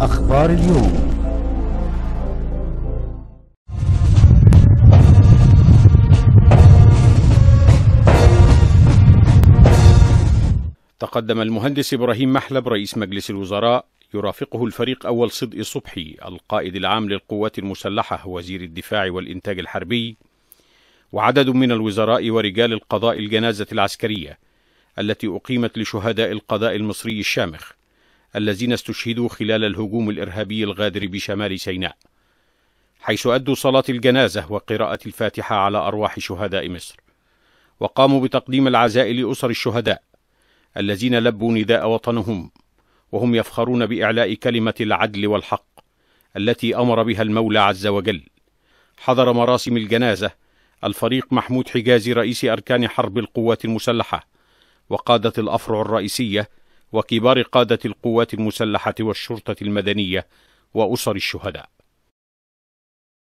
أخبار اليوم تقدم المهندس إبراهيم محلب رئيس مجلس الوزراء يرافقه الفريق أول صدق صبحي القائد العام للقوات المسلحة وزير الدفاع والإنتاج الحربي وعدد من الوزراء ورجال القضاء الجنازة العسكرية التي أقيمت لشهداء القضاء المصري الشامخ الذين استشهدوا خلال الهجوم الإرهابي الغادر بشمال سيناء حيث أدوا صلاة الجنازة وقراءة الفاتحة على أرواح شهداء مصر وقاموا بتقديم العزاء لأسر الشهداء الذين لبوا نداء وطنهم وهم يفخرون بإعلاء كلمة العدل والحق التي أمر بها المولى عز وجل حضر مراسم الجنازة الفريق محمود حجازي رئيس أركان حرب القوات المسلحة وقادة الأفرع الرئيسية وكبار قادة القوات المسلحة والشرطة المدنية وأسر الشهداء